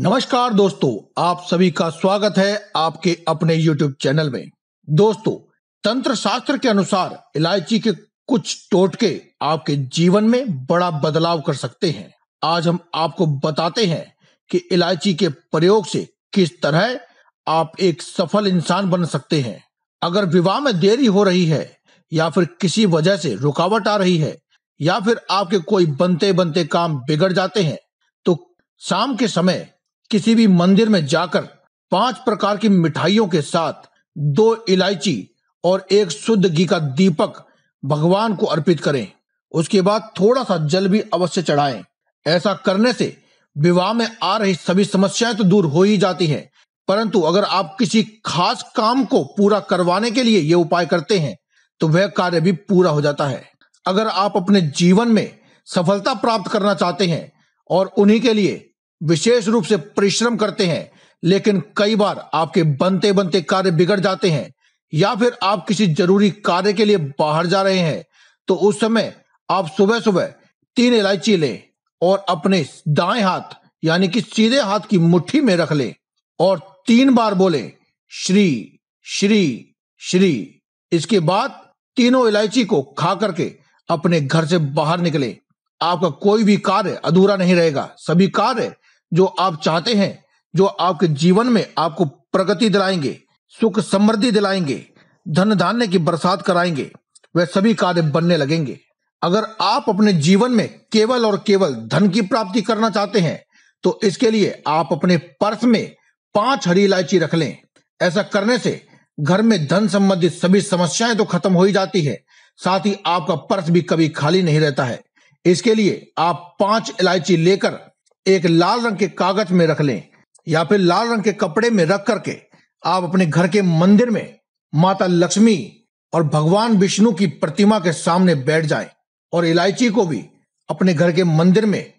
नमस्कार दोस्तों आप सभी का स्वागत है आपके अपने YouTube चैनल में दोस्तों तंत्र शास्त्र के अनुसार इलायची के कुछ टोटके आपके जीवन में बड़ा बदलाव कर सकते हैं आज हम आपको बताते हैं कि इलायची के प्रयोग से किस तरह आप एक सफल इंसान बन सकते हैं अगर विवाह में देरी हो रही है या फिर किसी वजह से रुकावट आ रही है या फिर आपके कोई बनते बनते काम बिगड़ जाते हैं तो शाम के समय किसी भी मंदिर में जाकर पांच प्रकार की मिठाइयों के साथ दो इलायची और एक शुद्ध घी का दीपक भगवान को अर्पित करें उसके बाद थोड़ा सा जल भी अवश्य चढ़ाएं ऐसा करने से विवाह में आ रही सभी समस्याएं तो दूर हो ही जाती हैं परंतु अगर आप किसी खास काम को पूरा करवाने के लिए ये उपाय करते हैं तो वह कार्य भी पूरा हो जाता है अगर आप अपने जीवन में सफलता प्राप्त करना चाहते हैं और उन्हीं के लिए विशेष रूप से परिश्रम करते हैं लेकिन कई बार आपके बनते बनते कार्य बिगड़ जाते हैं या फिर आप किसी जरूरी कार्य के लिए बाहर जा रहे हैं तो उस समय आप सुबह सुबह तीन इलायची लें और अपने दाएं हाथ यानी कि सीधे हाथ की मुट्ठी में रख लें और तीन बार बोले श्री श्री श्री इसके बाद तीनों इलायची को खा करके अपने घर से बाहर निकले आपका कोई भी कार्य अधूरा नहीं रहेगा सभी कार्य जो आप चाहते हैं जो आपके जीवन में आपको प्रगति दिलाएंगे सुख समृद्धि दिलाएंगे धन धान्य की बरसात कराएंगे वह सभी कार्य बनने लगेंगे अगर आप अपने जीवन में केवल और केवल धन की प्राप्ति करना चाहते हैं तो इसके लिए आप अपने पर्स में पांच हरी इलायची रख लें ऐसा करने से घर में धन संबंधित सभी समस्याएं तो खत्म हो ही जाती है साथ ही आपका पर्स भी कभी खाली नहीं रहता है इसके लिए आप पांच इलायची लेकर एक लाल रंग के कागज में रख लें या फिर लाल रंग के कपड़े में रख करके आप अपने घर के मंदिर में माता लक्ष्मी और भगवान विष्णु की प्रतिमा के सामने बैठ जाएं और इलायची को भी अपने घर के मंदिर में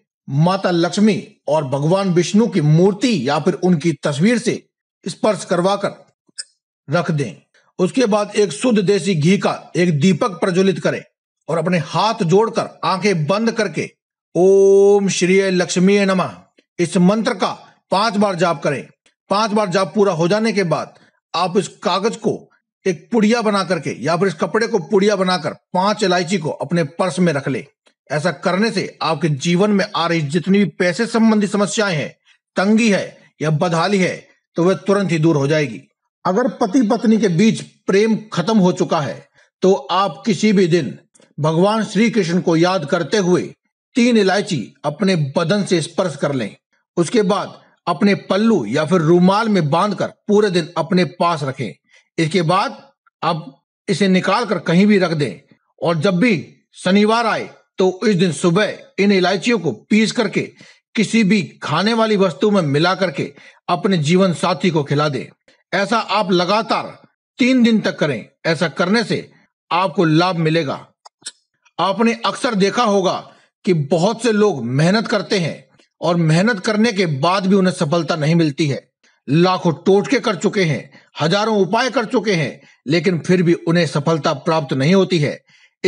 माता लक्ष्मी और भगवान विष्णु की मूर्ति या फिर उनकी तस्वीर से स्पर्श करवा कर रख दें उसके बाद एक शुद्ध देसी घी का एक दीपक प्रज्वलित करें और अपने हाथ जोड़कर आंखें बंद करके ओम श्री लक्ष्मी नम इस मंत्र का पांच बार जाप करें पांच बार जाप पूरा हो जाने के बाद आप इस कागज को एक पुड़िया बना करके या फिर इस कपड़े को पुड़िया बनाकर पांच इलायची को अपने पर्स में रख ले ऐसा करने से आपके जीवन में आ रही जितनी भी पैसे संबंधी समस्याएं हैं तंगी है या बदहाली है तो वह तुरंत ही दूर हो जाएगी अगर पति पत्नी के बीच प्रेम खत्म हो चुका है तो आप किसी भी दिन भगवान श्री कृष्ण को याद करते हुए तीन इलायची अपने बदन से स्पर्श कर लें उसके बाद अपने पल्लू या फिर रूमाल में बांधकर पूरे दिन अपने पास रखें इसके बाद अब इसे निकाल कर कहीं भी रख दें और जब भी शनिवार आए तो इस दिन सुबह इन इलायचियों को पीस करके किसी भी खाने वाली वस्तु में मिला करके अपने जीवन साथी को खिला दे ऐसा आप लगातार तीन दिन तक करें ऐसा करने से आपको लाभ मिलेगा आपने अक्सर देखा होगा कि बहुत से लोग मेहनत करते हैं और मेहनत करने के बाद भी उन्हें सफलता नहीं मिलती है लाखों टोटके कर चुके हैं हजारों उपाय कर चुके हैं लेकिन फिर भी उन्हें सफलता प्राप्त नहीं होती है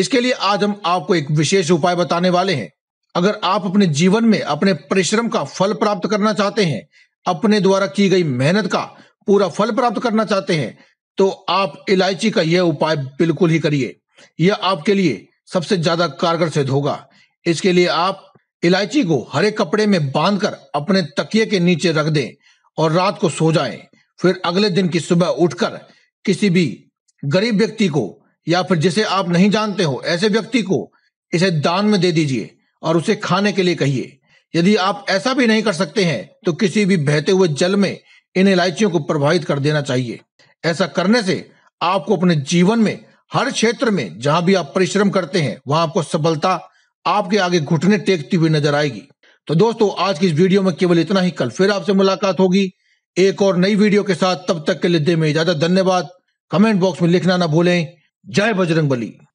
इसके लिए आज हम आपको एक विशेष उपाय बताने वाले हैं अगर आप अपने जीवन में अपने परिश्रम का फल प्राप्त करना चाहते हैं अपने द्वारा की गई मेहनत का पूरा फल प्राप्त करना चाहते हैं तो आप इलायची का यह उपाय बिल्कुल ही करिए यह आपके लिए सबसे ज्यादा कारगर सिद्ध होगा इसके लिए आप इलायची को हरे कपड़े में बांधकर अपने तकिए के नीचे रख दें और रात को सो जाएं। फिर अगले दिन की सुबह उठकर किसी भी गरीब व्यक्ति को या फिर जिसे आप नहीं जानते हो ऐसे व्यक्ति को इसे दान में दे दीजिए और उसे खाने के लिए कहिए यदि आप ऐसा भी नहीं कर सकते हैं तो किसी भी बहते हुए जल में इन इलायचियों को प्रभावित कर देना चाहिए ऐसा करने से आपको अपने जीवन में हर क्षेत्र में जहां भी आप परिश्रम करते हैं वहां आपको सफलता आपके आगे घुटने टेकती हुई नजर आएगी तो दोस्तों आज की इस वीडियो में केवल इतना ही कल फिर आपसे मुलाकात होगी एक और नई वीडियो के साथ तब तक के लिए दे में इजाजत धन्यवाद कमेंट बॉक्स में लिखना ना भूलें जय बजरंग बली